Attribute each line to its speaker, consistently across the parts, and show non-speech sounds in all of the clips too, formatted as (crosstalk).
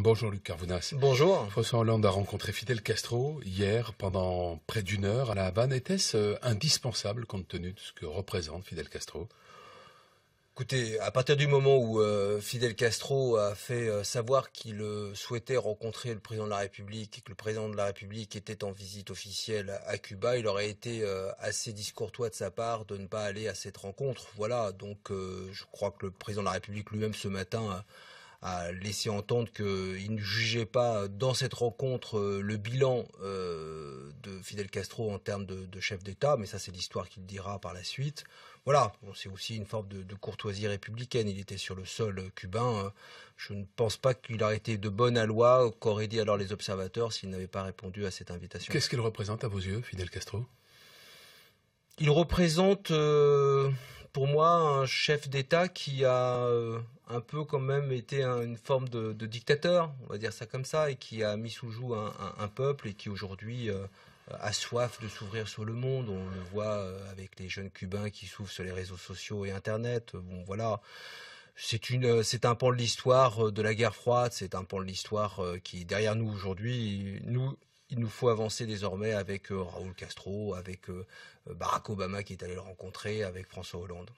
Speaker 1: Bonjour Luc Carvounas. Bonjour. François Hollande a rencontré Fidel Castro hier pendant près d'une heure à La Havane. Était-ce euh, indispensable compte tenu de ce que représente Fidel Castro
Speaker 2: Écoutez, à partir du moment où euh, Fidel Castro a fait euh, savoir qu'il souhaitait rencontrer le président de la République et que le président de la République était en visite officielle à Cuba, il aurait été assez discourtois de sa part de ne pas aller à cette rencontre. Voilà, donc je crois que le président de la République lui-même ce matin a laissé entendre qu'il ne jugeait pas dans cette rencontre euh, le bilan euh, de Fidel Castro en termes de, chef d'État, mais ça c'est l'histoire qu'il dira par la suite. Voilà, c'est aussi une forme de, courtoisie républicaine. Il était sur le sol cubain. Je ne pense pas qu'il aurait été de bonne loi qu'auraient dit alors les observateurs s'il n'avait pas répondu à cette invitation. Qu'est-ce qu'il représente à vos yeux, Fidel Castro Il représente... Euh, pour moi un chef d'État qui a euh, un peu quand même été une forme de, dictateur, on va dire ça comme ça, et qui a mis sous joue un, peuple et qui aujourd'hui euh, a soif de s'ouvrir sur le monde. On le voit euh, avec les jeunes Cubains qui s'ouvrent sur les réseaux sociaux et Internet. Bon, voilà. C'est une, c'est un pan de l'histoire de la guerre froide. C'est un pan de l'histoire qui derrière nous aujourd'hui. Nous, il nous faut avancer désormais avec euh, Raoul Castro, avec euh, Barack Obama qui est allé le rencontrer, avec François Hollande.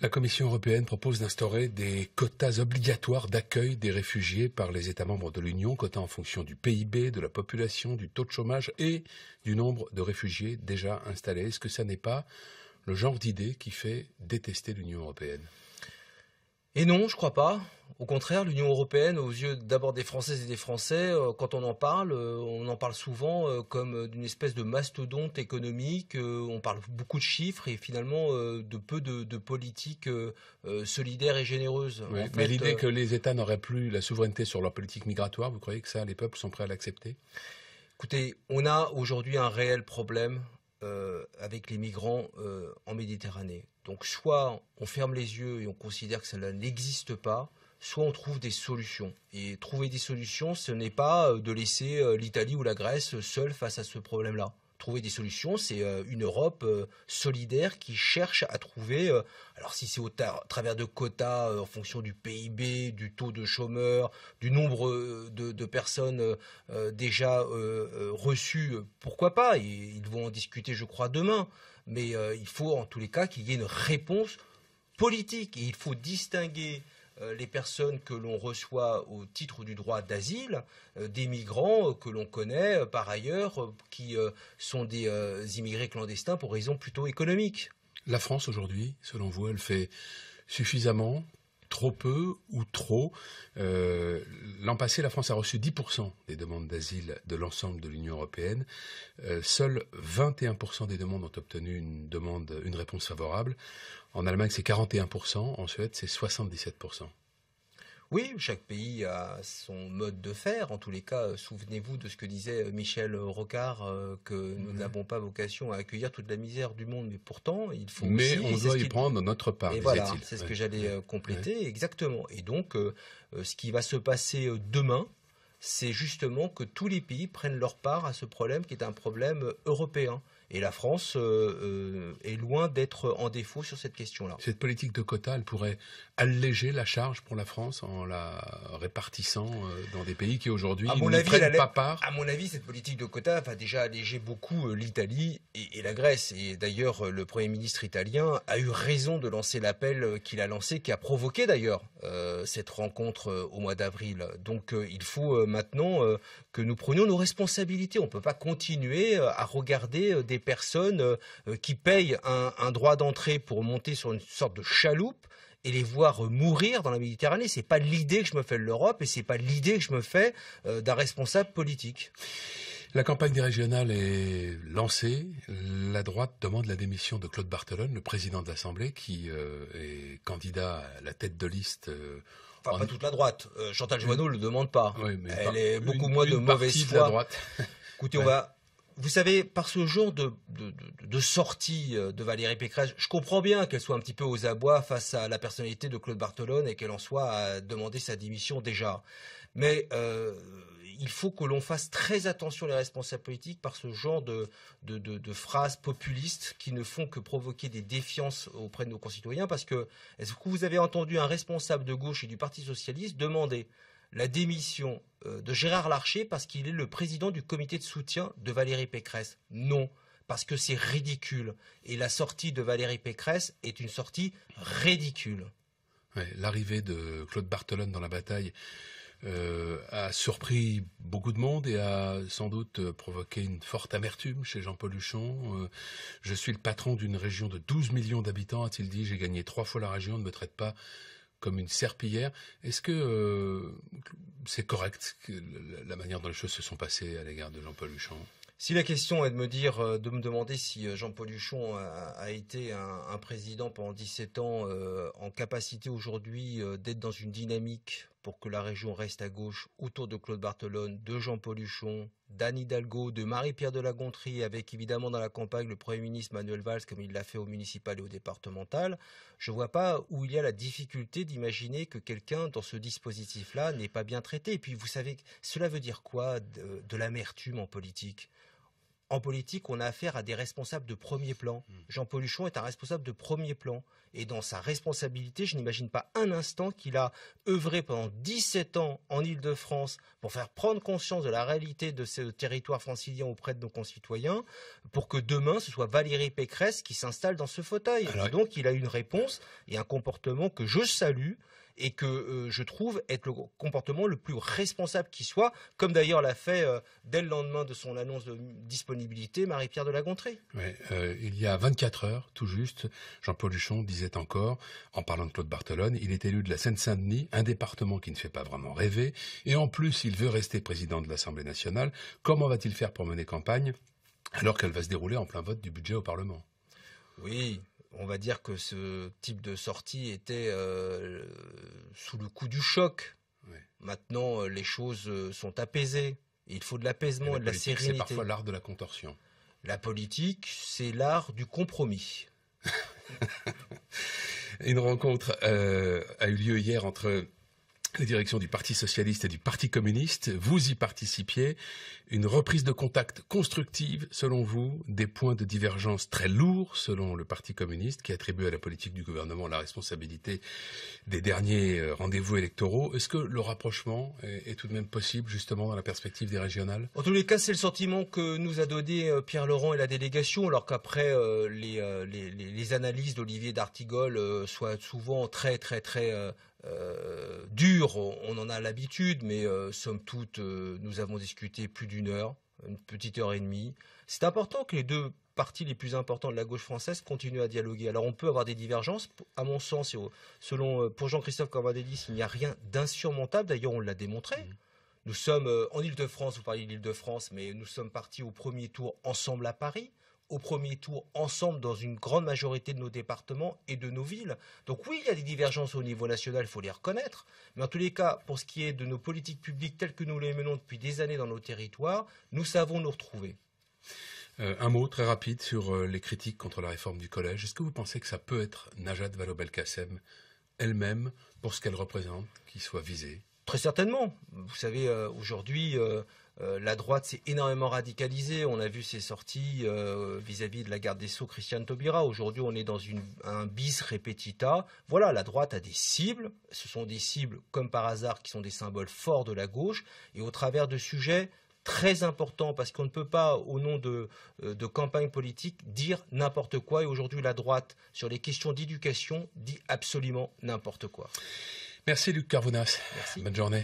Speaker 1: La Commission européenne propose d'instaurer des quotas obligatoires d'accueil des réfugiés par les États membres de l'Union, quotas en fonction du PIB, de la population, du taux de chômage et du nombre de réfugiés déjà installés. Est-ce que ça n'est pas le genre d'idée qui fait détester l'Union européenne Et non, je crois pas. Au contraire, l'Union européenne, aux yeux d'abord
Speaker 2: des Françaises et des Français, euh, quand on en parle, euh, on en parle souvent euh, comme d'une espèce de mastodonte économique. on parle beaucoup de chiffres et finalement de peu de, politiques solidaires et généreuses. mais l'idée que
Speaker 1: les États n'auraient plus la souveraineté sur leur politique migratoire, vous croyez que ça, les peuples sont prêts à l'accepter Écoutez, on a aujourd'hui un réel
Speaker 2: problème avec les migrants en Méditerranée. Donc soit on ferme les yeux et on considère que cela n'existe pas, soit on trouve des solutions. Et trouver des solutions, ce n'est pas euh, de laisser euh, l'Italie ou la Grèce seules face à ce problème-là. Trouver des solutions, c'est euh, une Europe solidaire qui cherche à trouver, alors si c'est au travers de quotas en fonction du PIB, du taux de chômeurs, du nombre de, personnes déjà reçues, pourquoi pas Ils vont en discuter, je crois, demain. Mais il faut en tous les cas qu'il y ait une réponse politique. Et il faut distinguer euh, les personnes que l'on reçoit au titre du droit d'asile, euh, des migrants euh, que l'on connaît par ailleurs, qui sont des
Speaker 1: immigrés clandestins pour raisons plutôt économiques. La France aujourd'hui, selon vous, elle fait suffisamment trop peu ou trop. Euh, l'an passé, la France a reçu 10% des demandes d'asile de l'ensemble de l'Union européenne. Euh, seuls 21% des demandes ont obtenu une, demande, une réponse favorable. En Allemagne, c'est 41%. En Suède, c'est 77%. Oui, chaque pays a son
Speaker 2: mode de faire. En tous les cas, euh, souvenez-vous de ce que disait euh, Michel Rocard, euh, que nous n'avons pas vocation à accueillir toute la misère du monde, mais pourtant, il faut. Mais on doit y prendre
Speaker 1: notre part. c'est ce que
Speaker 2: j'allais compléter, exactement. Et donc, ce qui va se passer demain, c'est justement que tous les pays prennent leur part à ce problème qui est un problème européen. Et la France euh, euh, est loin d'être en défaut sur cette question-là.
Speaker 1: Cette politique de quotas, elle pourrait alléger la charge pour la France en la répartissant euh, dans des pays qui aujourd'hui ne prennent
Speaker 2: pas part À mon avis, cette politique de quotas va déjà alléger beaucoup l'Italie et, la Grèce. Et d'ailleurs, le Premier ministre italien a eu raison de lancer l'appel qu'il a lancé, qui a provoqué d'ailleurs cette rencontre au mois d'avril. Donc il faut maintenant que nous prenions nos responsabilités. On ne peut pas continuer à regarder des personnes euh, euh, qui payent un, droit d'entrée pour monter sur une sorte de chaloupe et les voir euh, mourir dans la Méditerranée. C'est pas l'idée que je me fais de l'Europe et c'est pas l'idée que je me
Speaker 1: fais d'un responsable politique. La campagne des régionales est lancée. La droite demande la démission de Claude Bartolone, le président de l'Assemblée, qui est candidat à la tête de liste. enfin, pas toute la droite. Chantal Joanneau ne le demande pas. Elle est beaucoup moins de mauvaise foi.
Speaker 2: Écoutez, (laughs) on va vous savez, par ce genre de, sortie euh, de Valérie Pécresse, je comprends bien qu'elle soit un petit peu aux abois face à la personnalité de Claude Bartolone et qu'elle en soit à demander sa démission déjà. Mais euh, il faut que l'on fasse très attention les responsables politiques par ce genre de, de, phrases populistes qui ne font que provoquer des défiances auprès de nos concitoyens. Parce que, est-ce que vous avez entendu un responsable de gauche et du Parti socialiste demander la démission euh, de Gérard Larcher parce qu'il est le président du comité de soutien de Valérie Pécresse. Non, parce que c'est ridicule. Et la sortie de Valérie Pécresse est une sortie ridicule.
Speaker 1: L'arrivée de Claude Bartolone dans la bataille euh, a surpris beaucoup de monde et a sans doute euh, provoqué une forte amertume chez Jean-Paul Luchon. je suis le patron d'une région de 12 millions d'habitants, a-t-il dit. J'ai gagné trois fois la région, ne me traite pas comme une serpillière. Est-ce que euh, c'est correct la manière dont les choses se sont passées à l'égard de Jean-Paul Huchon
Speaker 2: si la question est de me dire, euh, de me demander si euh, Jean-Paul Huchon a, été un, président pendant 17 ans en capacité aujourd'hui d'être dans une dynamique pour que la région reste à gauche autour de Claude Barthelone, de Jean paul Huchon, d'Anne Hidalgo, de Marie-Pierre de la Gontrie, avec évidemment dans la campagne le Premier ministre Manuel Valls, comme il l'a fait au municipal et au départemental, je ne vois pas où il y a la difficulté d'imaginer que quelqu'un dans ce dispositif-là n'est pas bien traité. Et puis, vous savez, cela veut dire quoi de l'amertume en politique en politique, on a affaire à des responsables de premier plan. Mmh. Jean Paul Huchon est un responsable de premier plan. Et dans sa responsabilité, je n'imagine pas un instant qu'il a œuvré pendant 17 ans en Ile-de-France pour faire prendre conscience de la réalité de ce territoire francilien auprès de nos concitoyens, pour que demain, ce soit Valérie Pécresse qui s'installe dans ce fauteuil. donc, il a une réponse et un comportement que je salue, et que euh, je trouve être le comportement le plus responsable qui soit, comme d'ailleurs l'a fait euh, dès le lendemain de son annonce de disponibilité Marie-Pierre de la
Speaker 1: euh, il y a 24 heures, tout juste, Jean-Paul Huchon disait encore, en parlant de Claude Bartolone, il est élu de la Seine-Saint-Denis, un département qui ne fait pas vraiment rêver, et en plus il veut rester président de l'Assemblée nationale. Comment va-t-il faire pour mener campagne alors qu'elle va se dérouler en plein vote du budget au Parlement oui, on va dire que ce type de sortie
Speaker 2: était euh, sous le coup du choc. Maintenant, euh, les choses euh, sont apaisées. Il faut de l'apaisement et, de la sérénité. C'est parfois l'art de la contorsion. La politique, c'est l'art du compromis. (laughs)
Speaker 1: Une rencontre a eu lieu hier entre la direction du Parti socialiste et du Parti communiste, vous y participiez, une reprise de contact constructive, selon vous, des points de divergence très lourds, selon le Parti communiste, qui attribue à la politique du gouvernement la responsabilité des derniers euh, rendez-vous électoraux. Est-ce que le rapprochement est, tout de même possible, justement, dans la perspective des régionales
Speaker 2: En tous les cas, c'est le sentiment que nous a donné euh, Pierre Laurent et la délégation, alors qu'après, euh, les, analyses d'Olivier D'Artigol soient souvent très, très, très euh, dur, on en a l'habitude, mais euh, somme toute, euh, nous avons discuté plus d'une heure, une petite heure et demie. C'est important que les deux parties les plus importants de la gauche française continuent à dialoguer. Alors on peut avoir des divergences, à mon sens, selon pour Jean-Christophe Cambadélis, il n'y a rien d'insurmontable, d'ailleurs on l'a démontré. Mmh. Nous sommes en Ile-de-France, vous parliez de l'Ile-de-France, mais nous sommes partis au premier tour ensemble à Paris au premier tour ensemble dans une grande majorité de nos départements et de nos villes. Donc oui, il y a des divergences au niveau national, il faut les reconnaître. Mais en tous les cas, pour ce qui est de nos politiques publiques telles que nous les menons depuis des années dans nos territoires, nous savons nous retrouver.
Speaker 1: Euh, un mot très rapide sur euh, les critiques contre la réforme du collège. Est-ce que vous pensez que ça peut être Najat Vallaud-Belkacem elle-même, pour ce qu'elle représente, qui soit visée Très certainement. Vous savez,
Speaker 2: euh, aujourd'hui, euh, la droite s'est énormément radicalisée. On a vu ses sorties euh, vis-à-vis de la garde des Sceaux, Christiane Taubira. Aujourd'hui, on est dans un bis repetita. Voilà, la droite a des cibles. Ce sont des cibles, comme par hasard, qui sont des symboles forts de la gauche. Et au travers de sujets très importants, parce qu'on ne peut pas, au nom de, euh, campagne politique, dire n'importe quoi. Et aujourd'hui, la droite, sur les questions d'éducation, dit absolument n'importe quoi.
Speaker 1: Merci Luc Carvonas. Merci. Bonne journée.